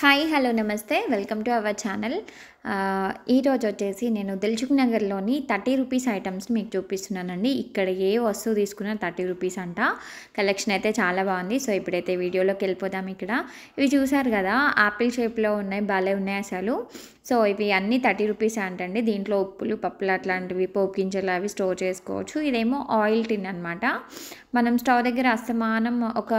hi hello నమస్తే welcome to our channel ఈరోజు వచ్చేసి నేను దిల్చుక్ నగర్లోని థర్టీ రూపీస్ ఐటమ్స్ మీకు చూపిస్తున్నానండి ఇక్కడ ఏ వస్తువు తీసుకున్నా థర్టీ రూపీస్ అంట కలెక్షన్ అయితే చాలా బాగుంది సో ఇప్పుడైతే వీడియోలోకి వెళ్ళిపోదాం ఇక్కడ ఇవి చూసారు కదా యాపిల్ షేప్లో ఉన్నాయి భలే ఉన్నాయి అసలు సో ఇవి అన్నీ థర్టీ రూపీస్ అంటండి దీంట్లో ఉప్పులు పప్పులు అట్లాంటివి గింజలు అవి స్టోర్ చేసుకోవచ్చు ఇదేమో ఆయిల్ టిన్ అనమాట మనం స్టవ్ దగ్గర అస్తమానం ఒక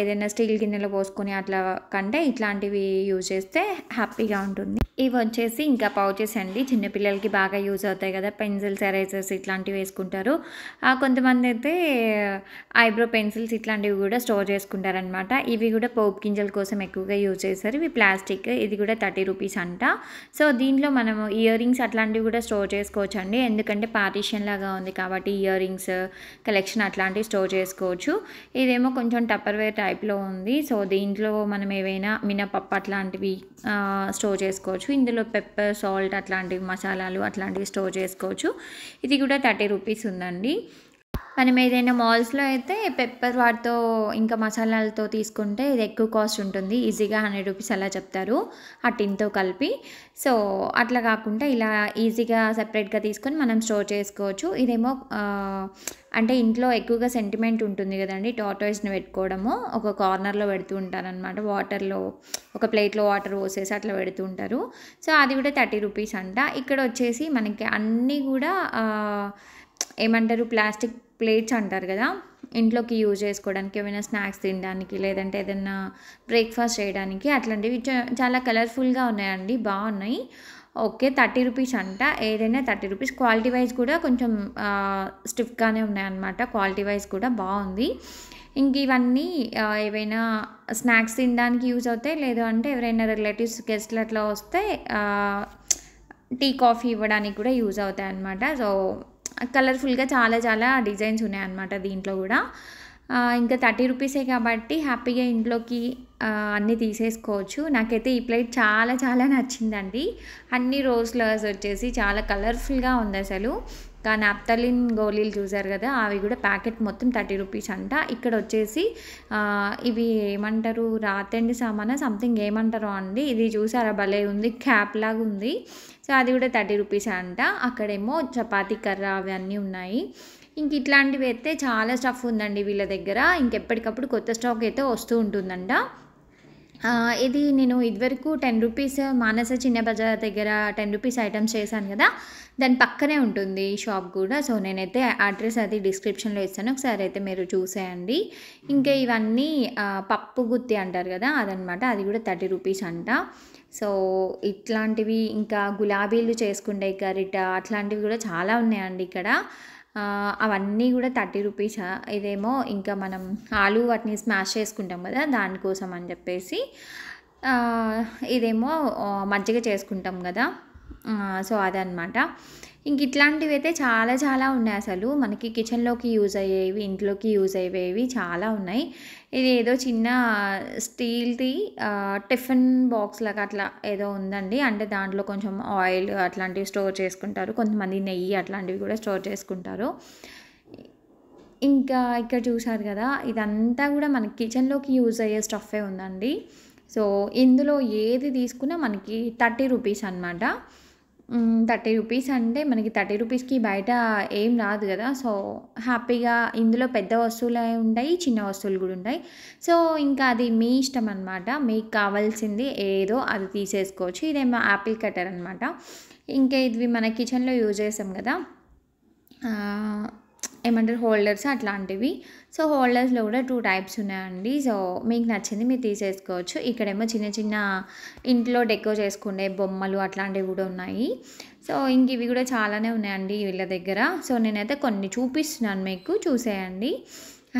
ఏదైనా స్టీల్ గిన్నెలో పోసుకొని అట్లా కంటే ఇట్లాంటివి యూజ్ చేస్తే హ్యాపీగా ఉంటుంది ఇవి వచ్చేసి ఇంకా పౌచెస్ అండి చిన్నపిల్లలకి బాగా యూజ్ అవుతాయి కదా పెన్సిల్స్ ఎరేజర్స్ ఇట్లాంటివి వేసుకుంటారు కొంతమంది అయితే ఐబ్రో పెన్సిల్స్ ఇట్లాంటివి కూడా స్టోర్ చేసుకుంటారనమాట ఇవి కూడా పోపు గింజల కోసం ఎక్కువగా యూజ్ చేస్తారు ఇవి ప్లాస్టిక్ ఇది కూడా థర్టీ రూపీస్ అంట సో దీంట్లో మనము ఇయర్ రింగ్స్ అట్లాంటివి కూడా స్టోర్ చేసుకోవచ్చు అండి ఎందుకంటే పార్టీషన్ లాగా ఉంది కాబట్టి ఇయర్ రింగ్స్ కలెక్షన్ అట్లాంటివి స్టోర్ చేసుకోవచ్చు ఇదేమో కొంచెం టప్పర్వేర్ టైప్లో ఉంది సో దీంట్లో మనం ఏవైనా మినపప్పు అట్లాంటివి స్టోర్ చేసుకోవచ్చు ఇందులో పెప్పర్ సాల్ట్ అట్లాంటివి మసాలాలు అట్లాంటివి స్టోర్ చేసుకోవచ్చు ఇది కూడా థర్టీ రూపీస్ ఉందండి మనం ఏదైనా మాల్స్లో అయితే పెప్పర్ వాటితో ఇంకా మసాలాలతో తీసుకుంటే ఇది ఎక్కువ కాస్ట్ ఉంటుంది ఈజీగా హండ్రెడ్ రూపీస్ అలా చెప్తారు ఆ టిన్తో కలిపి సో అట్లా కాకుండా ఇలా ఈజీగా సపరేట్గా తీసుకొని మనం స్టోర్ చేసుకోవచ్చు ఇదేమో అంటే ఇంట్లో ఎక్కువగా సెంటిమెంట్ ఉంటుంది కదండి టోటోయిస్ని పెట్టుకోవడము ఒక కార్నర్లో పెడుతూ ఉంటారనమాట వాటర్లో ఒక ప్లేట్లో వాటర్ పోసేసి అట్లా పెడుతూ ఉంటారు సో అది కూడా థర్టీ రూపీస్ అంట ఇక్కడ వచ్చేసి మనకి అన్నీ కూడా ఏమంటారు ప్లాస్టిక్ ప్లేట్స్ అంటారు కదా ఇంట్లోకి యూజ్ చేసుకోవడానికి ఏమైనా స్నాక్స్ తినడానికి లేదంటే ఏదైనా బ్రేక్ఫాస్ట్ చేయడానికి అట్లాంటివి చాలా కలర్ఫుల్గా ఉన్నాయండి బాగున్నాయి ఓకే థర్టీ రూపీస్ అంట ఏదైనా థర్టీ రూపీస్ క్వాలిటీ వైజ్ కూడా కొంచెం స్టిఫ్గానే ఉన్నాయన్నమాట క్వాలిటీ వైజ్ కూడా బాగుంది ఇంక ఇవన్నీ ఏవైనా స్నాక్స్ తినడానికి యూజ్ అవుతాయి లేదు అంటే ఎవరైనా రిలేటివ్స్ గెస్ట్లు అట్లా వస్తే టీ కాఫీ ఇవ్వడానికి కూడా యూజ్ అవుతాయి అన్నమాట సో కలర్ఫుల్గా చాలా చాలా డిజైన్స్ ఉన్నాయన్నమాట దీంట్లో కూడా ఇంకా థర్టీ రూపీసే కాబట్టి హ్యాపీగా ఇంట్లోకి అన్నీ తీసేసుకోవచ్చు నాకైతే ఈ ప్లేట్ చాలా చాలా నచ్చిందండి అన్ని రోజ్ ఫ్లవర్స్ వచ్చేసి చాలా కలర్ఫుల్గా ఉంది అసలు కానీ అప్తలిన్ గోళీలు చూసారు కదా అవి కూడా ప్యాకెట్ మొత్తం థర్టీ రూపీస్ అంట ఇక్కడ వచ్చేసి ఇవి ఏమంటారు రాతండి సామాన సంథింగ్ ఏమంటారు అండి ఇది చూసారా భలే ఉంది క్యాప్ లాగా ఉంది సో అది కూడా థర్టీ రూపీస్ అంట అక్కడేమో చపాతీ కర్ర అవన్నీ ఉన్నాయి ఇంక ఇట్లాంటివి అయితే చాలా స్టఫ్ ఉందండి వీళ్ళ దగ్గర ఇంకెప్పటికప్పుడు కొత్త స్టాక్ అయితే వస్తూ ఉంటుందంట ఇది నేను ఇదివరకు టెన్ రూపీస్ మానస చిన్న బజార్ దగ్గర టెన్ రూపీస్ ఐటమ్స్ చేశాను కదా దాని పక్కనే ఉంటుంది షాప్ కూడా సో నేనైతే అడ్రస్ అది డిస్క్రిప్షన్లో ఇస్తాను ఒకసారి అయితే మీరు చూసేయండి ఇంకా ఇవన్నీ పప్పు గుత్తి అంటారు కదా అదనమాట అది కూడా థర్టీ రూపీస్ అంట సో ఇట్లాంటివి ఇంకా గులాబీలు చేసుకుండే గరిట అట్లాంటివి కూడా చాలా ఉన్నాయండి ఇక్కడ అవన్నీ కూడా థర్టీ రూపీస్ ఇదేమో ఇంకా మనం ఆలు వాటిని స్మాష్ చేసుకుంటాం కదా దానికోసం అని చెప్పేసి ఇదేమో మజ్జిగ చేసుకుంటాం కదా సో అదనమాట ఇంక ఇట్లాంటివి అయితే చాలా చాలా ఉన్నాయి అసలు మనకి కిచెన్లోకి యూజ్ అయ్యేవి ఇంట్లోకి యూజ్ అయ్యేవి చాలా ఉన్నాయి ఇది ఏదో చిన్న స్టీల్ది టిఫిన్ బాక్స్ లాగా అట్లా ఏదో ఉందండి అంటే దాంట్లో కొంచెం ఆయిల్ అట్లాంటివి స్టోర్ చేసుకుంటారు కొంతమంది నెయ్యి అట్లాంటివి కూడా స్టోర్ చేసుకుంటారు ఇంకా ఇక్కడ చూసారు కదా ఇదంతా కూడా మన కిచెన్లోకి యూజ్ అయ్యే స్టఫే ఉందండి సో ఇందులో ఏది తీసుకున్నా మనకి థర్టీ రూపీస్ అనమాట థర్టీ రూపీస్ అంటే మనకి థర్టీ రూపీస్కి బయట ఏం రాదు కదా సో హ్యాపీగా ఇందులో పెద్ద వస్తువులు ఉంటాయి చిన్న వస్తువులు కూడా ఉంటాయి సో ఇంకా అది మీ ఇష్టం అనమాట మీకు కావాల్సింది ఏదో అది తీసేసుకోవచ్చు ఇదేమో యాపిల్ కట్టర్ అనమాట ఇంకా ఇది మన కిచెన్లో యూజ్ చేసాం కదా ఏమంటారు హోల్డర్స్ అట్లాంటివి సో హోల్డర్స్లో కూడా టూ టైప్స్ ఉన్నాయండి సో మీకు నచ్చింది మీరు తీసేసుకోవచ్చు ఇక్కడేమో చిన్న చిన్న ఇంట్లో డెకో చేసుకునే బొమ్మలు అట్లాంటివి కూడా ఉన్నాయి సో ఇంక ఇవి కూడా చాలానే ఉన్నాయండి వీళ్ళ దగ్గర సో నేనైతే కొన్ని చూపిస్తున్నాను మీకు చూసేయండి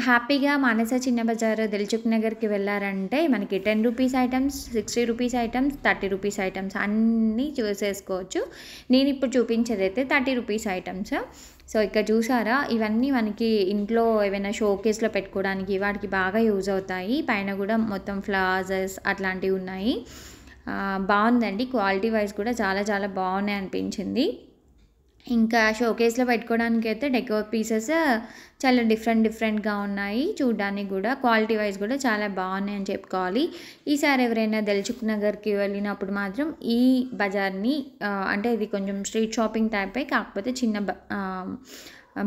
హ్యాపీగా మానస చిన్న బజార్ దిల్చుక్ నగర్కి వెళ్ళారంటే మనకి ten rupees items sixty rupees items thirty rupees items అన్నీ చూసేసుకోవచ్చు నేను ఇప్పుడు చూపించేదైతే థర్టీ రూపీస్ ఐటమ్స్ సో ఇక్కడ చూసారా ఇవన్నీ మనకి ఇంట్లో ఏమైనా షోకేస్లో పెట్టుకోవడానికి వాటికి బాగా యూజ్ అవుతాయి పైన కూడా మొత్తం ఫ్లవర్స్ అట్లాంటివి ఉన్నాయి బాగుందండి క్వాలిటీ వైజ్ కూడా చాలా చాలా బాగున్నాయి అనిపించింది ఇంకా షోకేస్లో పెట్టుకోవడానికి అయితే డెకోర్ పీసెస్ చాలా డిఫరెంట్ డిఫరెంట్గా ఉన్నాయి చూడడానికి కూడా క్వాలిటీ వైజ్ కూడా చాలా బాగున్నాయి అని చెప్పుకోవాలి ఈసారి ఎవరైనా దల్చుక్ నగర్కి వెళ్ళినప్పుడు మాత్రం ఈ బజార్ని అంటే ఇది కొంచెం స్ట్రీట్ షాపింగ్ టైప్ కాకపోతే చిన్న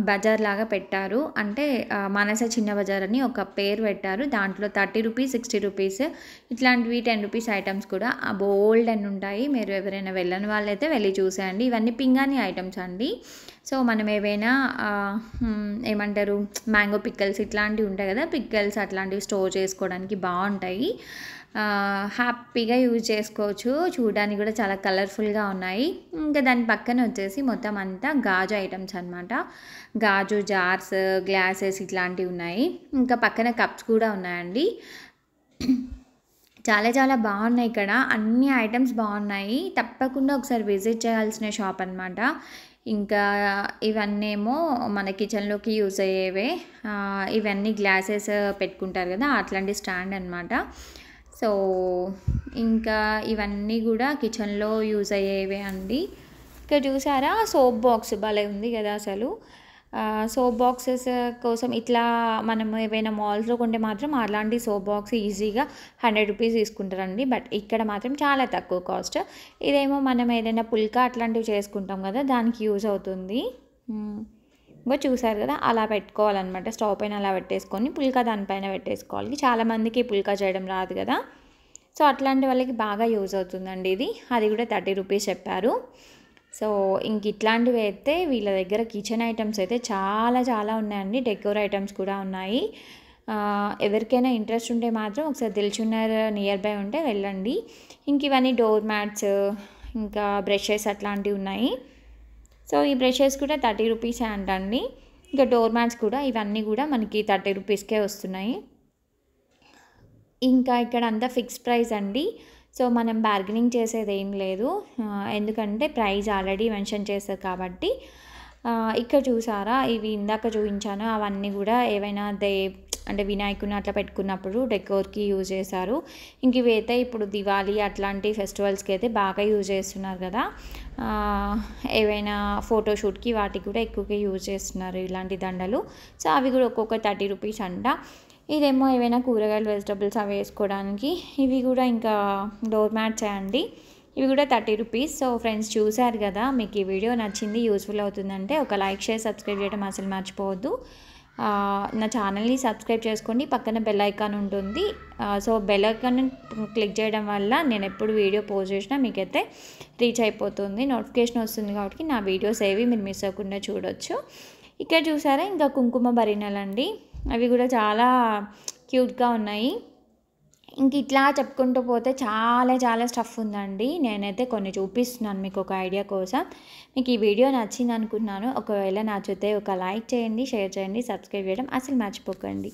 బజార్ లాగా పెట్టారు అంటే మానస చిన్న బజార్ అని ఒక పేరు పెట్టారు దాంట్లో థర్టీ రూపీస్ సిక్స్టీ రూపీస్ ఇట్లాంటివి టెన్ రూపీస్ ఐటమ్స్ కూడా బోల్డ్ అని ఉంటాయి మీరు ఎవరైనా వెళ్ళని వాళ్ళైతే వెళ్ళి చూసేయండి ఇవన్నీ పింగాణి ఐటమ్స్ అండి సో మనం ఏవైనా ఏమంటారు మ్యాంగో పిక్కల్స్ ఇట్లాంటివి ఉంటాయి కదా పిక్కల్స్ అట్లాంటివి స్టోర్ చేసుకోవడానికి బాగుంటాయి హ్యాపీగా యూజ్ చేసుకోవచ్చు చూడడానికి కూడా చాలా కలర్ఫుల్గా ఉన్నాయి ఇంకా దాని పక్కన వచ్చేసి మొత్తం అంతా గాజు ఐటమ్స్ అనమాట గాజు జార్స్ గ్లాసెస్ ఇట్లాంటివి ఉన్నాయి ఇంకా పక్కన కప్స్ కూడా ఉన్నాయండి చాలా చాలా బాగున్నాయి ఇక్కడ అన్ని ఐటమ్స్ బాగున్నాయి తప్పకుండా ఒకసారి విజిట్ చేయాల్సిన షాప్ అనమాట ఇంకా ఇవన్నేమో మన కిచెన్లోకి యూజ్ అయ్యేవే ఇవన్నీ గ్లాసెస్ పెట్టుకుంటారు కదా అట్లాంటి స్టాండ్ అనమాట సో ఇంకా ఇవన్నీ కూడా కిచెన్లో యూజ్ అయ్యేవే అండి ఇక చూసారా సోప్ బాక్స్ భలే ఉంది కదా అసలు సోప్ బాక్సెస్ కోసం ఇట్లా మనం ఏవైనా మాల్స్లో కొంటే మాత్రం అలాంటి సోప్ బాక్స్ ఈజీగా హండ్రెడ్ రూపీస్ తీసుకుంటారండి బట్ ఇక్కడ మాత్రం చాలా తక్కువ కాస్ట్ ఇదేమో మనం ఏదైనా పుల్కా అట్లాంటివి చేసుకుంటాం కదా దానికి యూజ్ అవుతుంది ఇంకా చూసారు కదా అలా పెట్టుకోవాలన్నమాట స్టవ్ పైన అలా పెట్టేసుకొని పుల్కా దానిపైన పెట్టేసుకోవాలి చాలామందికి పుల్కా చేయడం రాదు కదా సో అట్లాంటి వాళ్ళకి బాగా యూజ్ అవుతుందండి ఇది అది కూడా థర్టీ రూపీస్ చెప్పారు సో ఇంక ఇట్లాంటివి అయితే వీళ్ళ దగ్గర కిచెన్ ఐటమ్స్ అయితే చాలా చాలా ఉన్నాయండి డెకోర్ ఐటమ్స్ కూడా ఉన్నాయి ఎవరికైనా ఇంట్రెస్ట్ ఉంటే మాత్రం ఒకసారి తెలుసున్నారు నియర్ బై ఉంటే వెళ్ళండి ఇంక ఇవన్నీ డోర్ మ్యాట్స్ ఇంకా బ్రషెస్ అట్లాంటివి ఉన్నాయి సో ఈ బ్రషెస్ కూడా థర్టీ రూపీసే అంటండి ఇంకా డోర్ మ్యాట్స్ కూడా ఇవన్నీ కూడా మనకి థర్టీ రూపీస్కే వస్తున్నాయి ఇంకా ఇక్కడ అంతా ఫిక్స్ ప్రైస్ అండి సో మనం బార్గెనింగ్ చేసేది ఏం లేదు ఎందుకంటే ప్రైజ్ ఆల్రెడీ మెన్షన్ చేస్తారు కాబట్టి ఇక్కడ చూసారా ఇవి ఇందాక చూపించాను అవన్నీ కూడా ఏవైనా దే అంటే వినాయకుని అట్లా పెట్టుకున్నప్పుడు డెకోర్కి యూజ్ చేశారు ఇంక ఇవైతే ఇప్పుడు దివాళీ అట్లాంటి ఫెస్టివల్స్కి అయితే బాగా యూజ్ చేస్తున్నారు కదా ఏవైనా ఫోటోషూట్కి వాటికి కూడా ఎక్కువగా యూజ్ చేస్తున్నారు ఇలాంటి దండలు సో అవి కూడా ఒక్కొక్క థర్టీ రూపీస్ అంట ఇదేమో ఏవైనా కూరగాయలు వెజిటబుల్స్ అవి వేసుకోవడానికి ఇవి కూడా ఇంకా డోర్ మ్యాట్స్ అండి ఇవి కూడా థర్టీ రూపీస్ సో ఫ్రెండ్స్ చూశారు కదా మీకు ఈ వీడియో నచ్చింది యూస్ఫుల్ అవుతుందంటే ఒక లైక్ షేర్ సబ్స్క్రైబ్ చేయడం అసలు మర్చిపోవద్దు నా ఛానల్ని సబ్స్క్రైబ్ చేసుకోండి పక్కన బెల్ ఐకాన్ ఉంటుంది సో బెల్ ఐకాన్ క్లిక్ చేయడం వల్ల నేను ఎప్పుడు వీడియో పోస్ట్ చేసినా మీకైతే రీచ్ అయిపోతుంది నోటిఫికేషన్ వస్తుంది కాబట్టి నా వీడియోస్ ఏవి మీరు మిస్ అవ్వకుండా చూడొచ్చు ఇక్కడ చూసారా ఇంకా కుంకుమ అండి అవి కూడా చాలా క్యూట్గా ఉన్నాయి ఇంక ఇట్లా చెప్పుకుంటూ పోతే చాలా చాలా స్టఫ్ ఉందండి నేనైతే కొన్ని చూపిస్తున్నాను మీకు ఒక ఐడియా కోసం మీకు ఈ వీడియో నచ్చింది అనుకుంటున్నాను ఒకవేళ నచ్చితే ఒక లైక్ చేయండి షేర్ చేయండి సబ్స్క్రైబ్ చేయడం అసలు మర్చిపోకండి